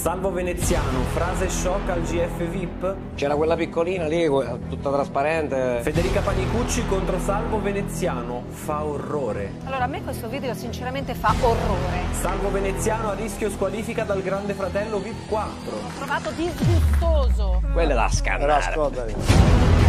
Salvo Veneziano, frase shock al GF VIP. C'era quella piccolina lì, tutta trasparente. Federica Panicucci contro Salvo Veneziano, fa orrore. Allora, a me questo video sinceramente fa orrore. Salvo Veneziano a rischio squalifica dal Grande Fratello VIP 4. L'ho trovato disgustoso. Quella è la scandare. Però ascoltami.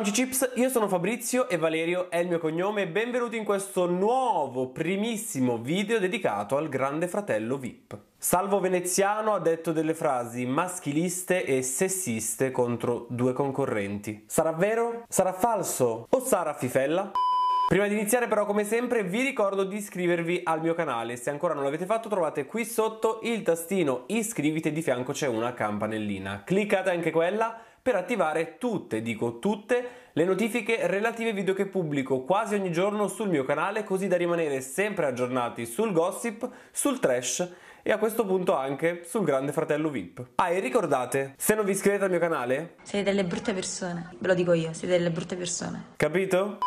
Amici Chips, io sono Fabrizio e Valerio è il mio cognome e benvenuti in questo nuovo, primissimo video dedicato al grande fratello VIP. Salvo Veneziano ha detto delle frasi maschiliste e sessiste contro due concorrenti. Sarà vero? Sarà falso? O sarà fifella? Prima di iniziare però come sempre vi ricordo di iscrivervi al mio canale, se ancora non l'avete fatto trovate qui sotto il tastino iscriviti e di fianco c'è una campanellina, cliccate anche quella per attivare tutte, dico tutte, le notifiche relative ai video che pubblico quasi ogni giorno sul mio canale così da rimanere sempre aggiornati sul gossip, sul trash e a questo punto anche sul grande fratello VIP. Ah e ricordate, se non vi iscrivete al mio canale... Siete delle brutte persone, ve lo dico io, siete delle brutte persone. Capito?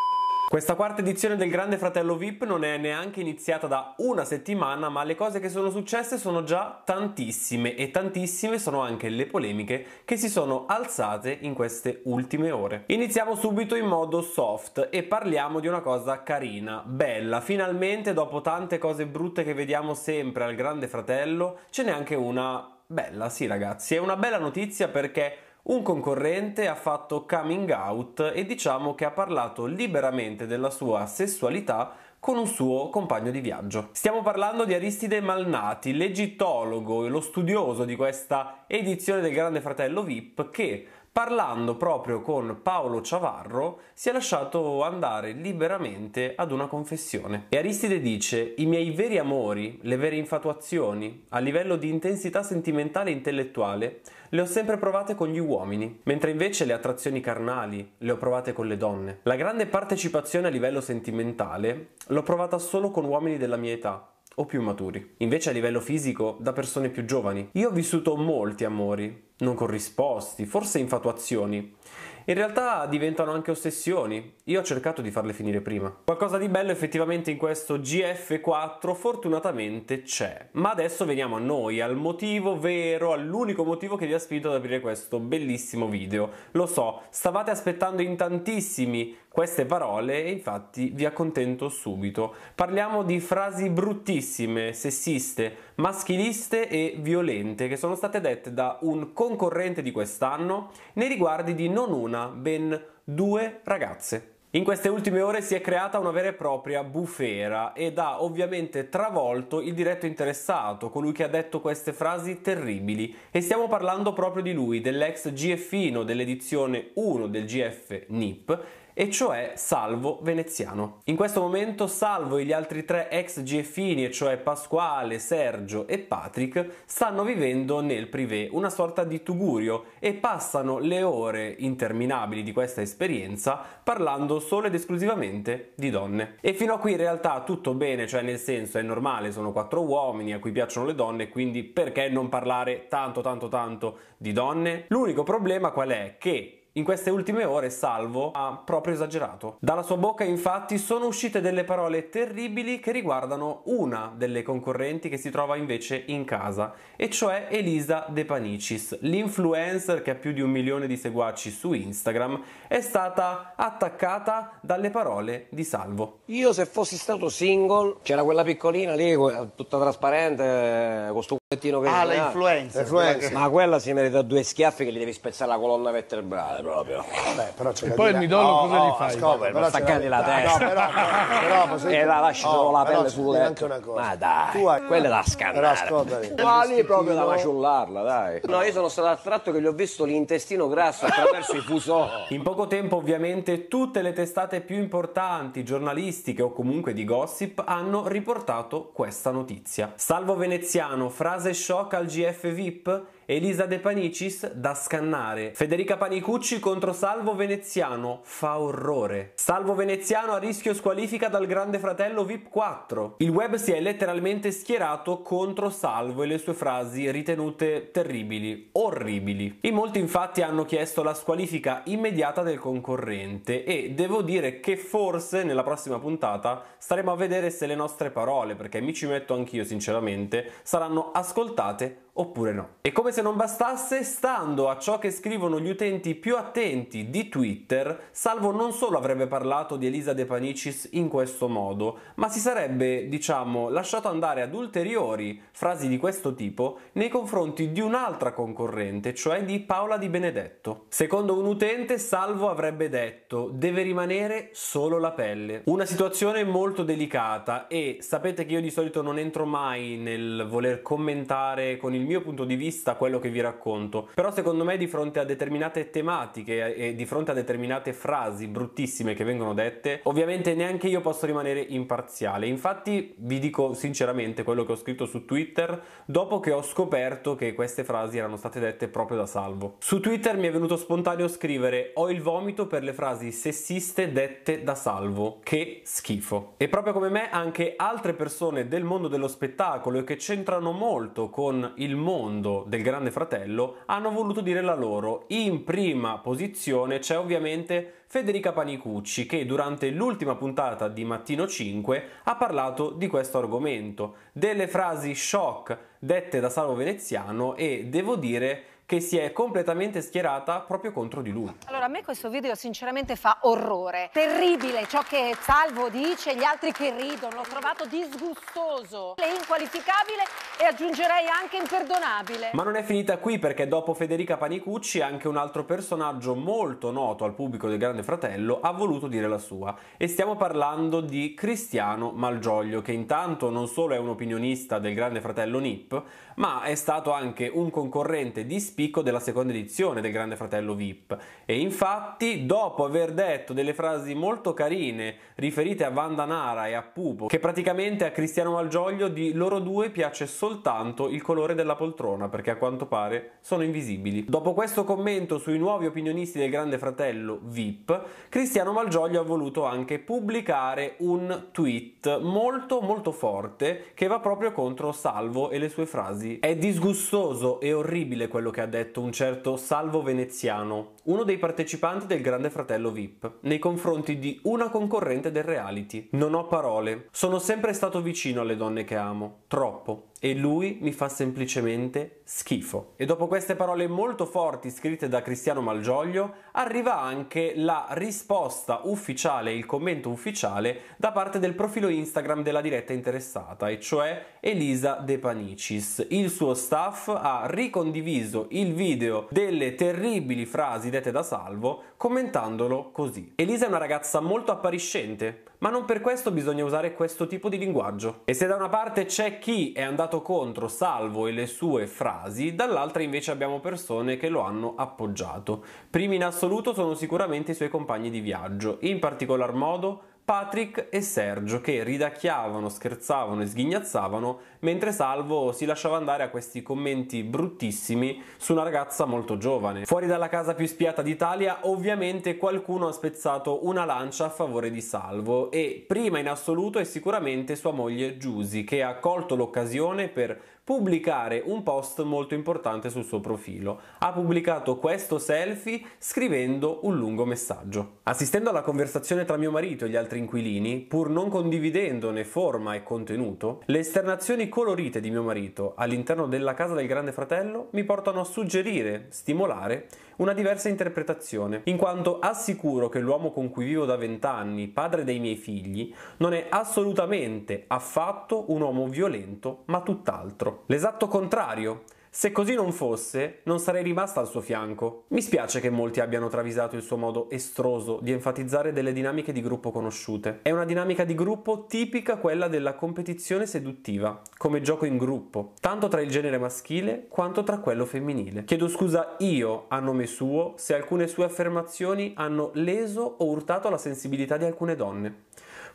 Questa quarta edizione del Grande Fratello VIP non è neanche iniziata da una settimana, ma le cose che sono successe sono già tantissime e tantissime sono anche le polemiche che si sono alzate in queste ultime ore. Iniziamo subito in modo soft e parliamo di una cosa carina, bella. Finalmente dopo tante cose brutte che vediamo sempre al Grande Fratello, ce n'è anche una bella, sì ragazzi, è una bella notizia perché un concorrente ha fatto coming out e diciamo che ha parlato liberamente della sua sessualità con un suo compagno di viaggio. Stiamo parlando di Aristide Malnati, l'egittologo e lo studioso di questa edizione del Grande Fratello VIP che parlando proprio con Paolo Ciavarro, si è lasciato andare liberamente ad una confessione. E Aristide dice: I miei veri amori, le vere infatuazioni, a livello di intensità sentimentale e intellettuale, le ho sempre provate con gli uomini, mentre invece le attrazioni carnali le ho provate con le donne. La grande partecipazione a livello sentimentale l'ho provata solo con uomini della mia età, o più maturi. Invece a livello fisico, da persone più giovani. Io ho vissuto molti amori, non corrisposti, forse infatuazioni. In realtà diventano anche ossessioni. Io ho cercato di farle finire prima. Qualcosa di bello effettivamente in questo GF4 fortunatamente c'è. Ma adesso veniamo a noi, al motivo vero, all'unico motivo che vi ha spinto ad aprire questo bellissimo video. Lo so, stavate aspettando in tantissimi queste parole e infatti vi accontento subito. Parliamo di frasi bruttissime, sessiste, maschiliste e violente che sono state dette da un concorrente di quest'anno nei riguardi di non una, ben due ragazze. In queste ultime ore si è creata una vera e propria bufera ed ha ovviamente travolto il diretto interessato, colui che ha detto queste frasi terribili. E stiamo parlando proprio di lui, dell'ex GFino dell'edizione 1 del GF NIP, e cioè Salvo Veneziano. In questo momento Salvo e gli altri tre ex GFini, e cioè Pasquale, Sergio e Patrick, stanno vivendo nel privé, una sorta di tugurio, e passano le ore interminabili di questa esperienza parlando solo ed esclusivamente di donne. E fino a qui in realtà tutto bene, cioè nel senso è normale, sono quattro uomini a cui piacciono le donne, quindi perché non parlare tanto tanto tanto di donne? L'unico problema qual è? Che in queste ultime ore Salvo ha proprio esagerato. Dalla sua bocca infatti sono uscite delle parole terribili che riguardano una delle concorrenti che si trova invece in casa, e cioè Elisa De Panicis, l'influencer che ha più di un milione di seguaci su Instagram, è stata attaccata dalle parole di Salvo. Io se fossi stato single, c'era quella piccolina lì, tutta trasparente, eh, con sto Ah, eh. che Ah, l'influenza. Ma quella si merita due schiaffi che gli devi spezzare la colonna vertebrale proprio. Vabbè, però e poi il midollo no, cosa gli fai? Scopo, però staccargli la testa. No, però, però, però e la lasci solo la oh, pelle sul letto. Una cosa. Ma dai, tu hai... quella è da scandare. Ma lì proprio da maciullarla, dai. No, io sono stato attratto che gli ho visto l'intestino grasso attraverso i fuso In poco tempo, ovviamente, tutte le testate più importanti, giornalistiche o comunque di gossip, hanno riportato questa notizia. Salvo Veneziano, frase fase shock al GF VIP Elisa De Panicis da scannare. Federica Panicucci contro Salvo Veneziano fa orrore. Salvo Veneziano a rischio squalifica dal Grande Fratello VIP 4. Il web si è letteralmente schierato contro Salvo e le sue frasi ritenute terribili, orribili. In molti infatti hanno chiesto la squalifica immediata del concorrente e devo dire che forse nella prossima puntata staremo a vedere se le nostre parole, perché mi ci metto anch'io sinceramente, saranno ascoltate oppure no. E come se se non bastasse, stando a ciò che scrivono gli utenti più attenti di Twitter, Salvo non solo avrebbe parlato di Elisa De Panicis in questo modo, ma si sarebbe, diciamo, lasciato andare ad ulteriori frasi di questo tipo nei confronti di un'altra concorrente, cioè di Paola Di Benedetto. Secondo un utente, Salvo avrebbe detto deve rimanere solo la pelle. Una situazione molto delicata e sapete che io di solito non entro mai nel voler commentare con il mio punto di vista quello che vi racconto. Però secondo me di fronte a determinate tematiche e di fronte a determinate frasi bruttissime che vengono dette, ovviamente neanche io posso rimanere imparziale. Infatti vi dico sinceramente quello che ho scritto su Twitter dopo che ho scoperto che queste frasi erano state dette proprio da Salvo. Su Twitter mi è venuto spontaneo scrivere ho il vomito per le frasi sessiste dette da Salvo. Che schifo. E proprio come me anche altre persone del mondo dello spettacolo e che c'entrano molto con il mondo del grande Grande Fratello hanno voluto dire la loro. In prima posizione c'è ovviamente Federica Panicucci che durante l'ultima puntata di Mattino 5 ha parlato di questo argomento, delle frasi shock dette da Salvo Veneziano e devo dire che si è completamente schierata proprio contro di lui. Allora, a me questo video sinceramente fa orrore. Terribile ciò che Salvo dice, gli altri che ridono, l'ho trovato disgustoso, è inqualificabile e aggiungerei anche imperdonabile. Ma non è finita qui perché dopo Federica Panicucci anche un altro personaggio molto noto al pubblico del Grande Fratello ha voluto dire la sua e stiamo parlando di Cristiano Malgioglio che intanto non solo è un opinionista del Grande Fratello Nip, ma è stato anche un concorrente di Spirito spicco della seconda edizione del Grande Fratello VIP. E infatti, dopo aver detto delle frasi molto carine riferite a Nara e a Pupo, che praticamente a Cristiano Malgioglio di loro due piace soltanto il colore della poltrona, perché a quanto pare sono invisibili. Dopo questo commento sui nuovi opinionisti del Grande Fratello VIP, Cristiano Malgioglio ha voluto anche pubblicare un tweet molto molto forte che va proprio contro Salvo e le sue frasi. È disgustoso e orribile quello che che ha detto un certo Salvo Veneziano uno dei partecipanti del Grande Fratello VIP, nei confronti di una concorrente del reality. Non ho parole, sono sempre stato vicino alle donne che amo, troppo, e lui mi fa semplicemente schifo. E dopo queste parole molto forti scritte da Cristiano Malgioglio, arriva anche la risposta ufficiale, il commento ufficiale da parte del profilo Instagram della diretta interessata, e cioè Elisa De Panicis. Il suo staff ha ricondiviso il video delle terribili frasi cosiddette da salvo, commentandolo così. Elisa è una ragazza molto appariscente, ma non per questo bisogna usare questo tipo di linguaggio. E se da una parte c'è chi è andato contro Salvo e le sue frasi, dall'altra invece abbiamo persone che lo hanno appoggiato. Primi in assoluto sono sicuramente i suoi compagni di viaggio, in particolar modo Patrick e Sergio che ridacchiavano, scherzavano e sghignazzavano mentre Salvo si lasciava andare a questi commenti bruttissimi su una ragazza molto giovane. Fuori dalla casa più spiata d'Italia ovviamente qualcuno ha spezzato una lancia a favore di Salvo e prima in assoluto è sicuramente sua moglie Giusy che ha colto l'occasione per pubblicare un post molto importante sul suo profilo. Ha pubblicato questo selfie scrivendo un lungo messaggio. Assistendo alla conversazione tra mio marito e gli altri inquilini, pur non condividendone forma e contenuto, le esternazioni colorite di mio marito all'interno della casa del grande fratello mi portano a suggerire, stimolare una diversa interpretazione, in quanto assicuro che l'uomo con cui vivo da vent'anni, padre dei miei figli, non è assolutamente affatto un uomo violento, ma tutt'altro. L'esatto contrario se così non fosse, non sarei rimasta al suo fianco. Mi spiace che molti abbiano travisato il suo modo estroso di enfatizzare delle dinamiche di gruppo conosciute. È una dinamica di gruppo tipica quella della competizione seduttiva, come gioco in gruppo, tanto tra il genere maschile quanto tra quello femminile. Chiedo scusa io, a nome suo, se alcune sue affermazioni hanno leso o urtato la sensibilità di alcune donne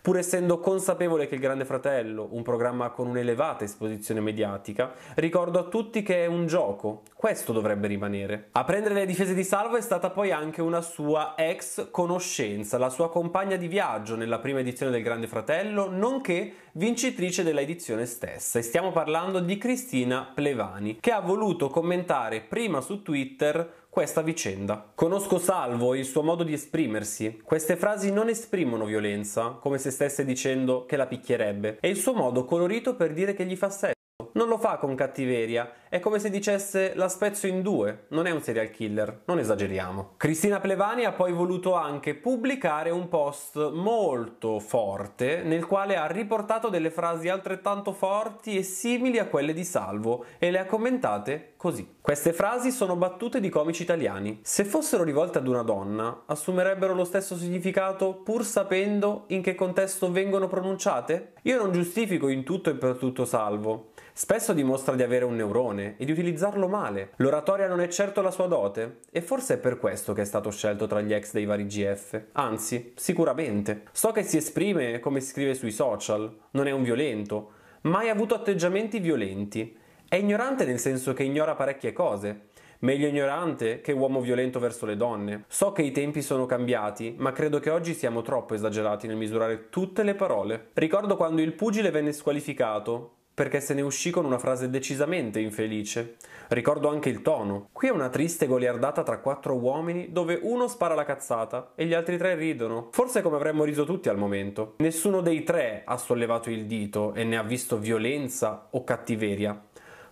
pur essendo consapevole che il Grande Fratello, un programma con un'elevata esposizione mediatica, ricordo a tutti che è un gioco, questo dovrebbe rimanere. A prendere le difese di Salvo è stata poi anche una sua ex conoscenza, la sua compagna di viaggio nella prima edizione del Grande Fratello, nonché vincitrice della edizione stessa. E stiamo parlando di Cristina Plevani, che ha voluto commentare prima su Twitter questa vicenda. Conosco Salvo e il suo modo di esprimersi. Queste frasi non esprimono violenza, come se stesse dicendo che la picchierebbe. È il suo modo colorito per dire che gli fa sesso. Non lo fa con cattiveria, è come se dicesse la spezzo in due, non è un serial killer, non esageriamo. Cristina Plevani ha poi voluto anche pubblicare un post molto forte nel quale ha riportato delle frasi altrettanto forti e simili a quelle di Salvo e le ha commentate così. Queste frasi sono battute di comici italiani. Se fossero rivolte ad una donna, assumerebbero lo stesso significato pur sapendo in che contesto vengono pronunciate? Io non giustifico in tutto e per tutto Salvo. Spesso dimostra di avere un neurone e di utilizzarlo male. L'oratoria non è certo la sua dote e forse è per questo che è stato scelto tra gli ex dei vari GF. Anzi, sicuramente. So che si esprime come scrive sui social, non è un violento, mai avuto atteggiamenti violenti. È ignorante nel senso che ignora parecchie cose. Meglio ignorante che uomo violento verso le donne. So che i tempi sono cambiati, ma credo che oggi siamo troppo esagerati nel misurare tutte le parole. Ricordo quando il pugile venne squalificato perché se ne uscì con una frase decisamente infelice. Ricordo anche il tono. Qui è una triste goliardata tra quattro uomini dove uno spara la cazzata e gli altri tre ridono. Forse come avremmo riso tutti al momento. Nessuno dei tre ha sollevato il dito e ne ha visto violenza o cattiveria.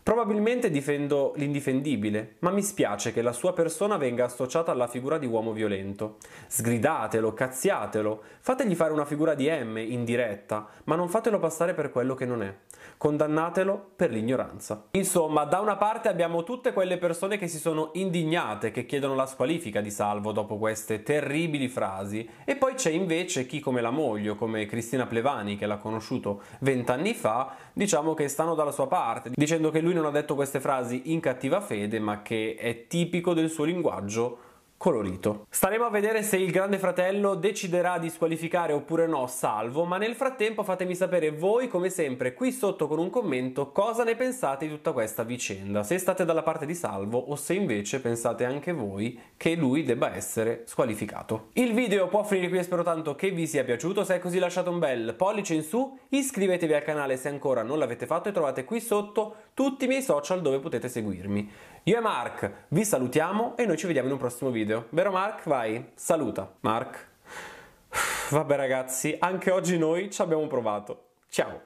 Probabilmente difendo l'indifendibile, ma mi spiace che la sua persona venga associata alla figura di uomo violento. Sgridatelo, cazziatelo, fategli fare una figura di M in diretta, ma non fatelo passare per quello che non è. Condannatelo per l'ignoranza. Insomma, da una parte abbiamo tutte quelle persone che si sono indignate, che chiedono la squalifica di Salvo dopo queste terribili frasi, e poi c'è invece chi come la moglie, o come Cristina Plevani, che l'ha conosciuto vent'anni fa, diciamo che stanno dalla sua parte, dicendo che lui non ha detto queste frasi in cattiva fede, ma che è tipico del suo linguaggio colorito. Staremo a vedere se il Grande Fratello deciderà di squalificare oppure no Salvo, ma nel frattempo fatemi sapere voi come sempre qui sotto con un commento cosa ne pensate di tutta questa vicenda, se state dalla parte di Salvo o se invece pensate anche voi che lui debba essere squalificato. Il video può finire qui e spero tanto che vi sia piaciuto, se è così lasciate un bel pollice in su, iscrivetevi al canale se ancora non l'avete fatto e trovate qui sotto tutti i miei social dove potete seguirmi. Io e Mark vi salutiamo e noi ci vediamo in un prossimo video. Vero Mark? Vai, saluta Mark. Vabbè ragazzi, anche oggi noi ci abbiamo provato. Ciao!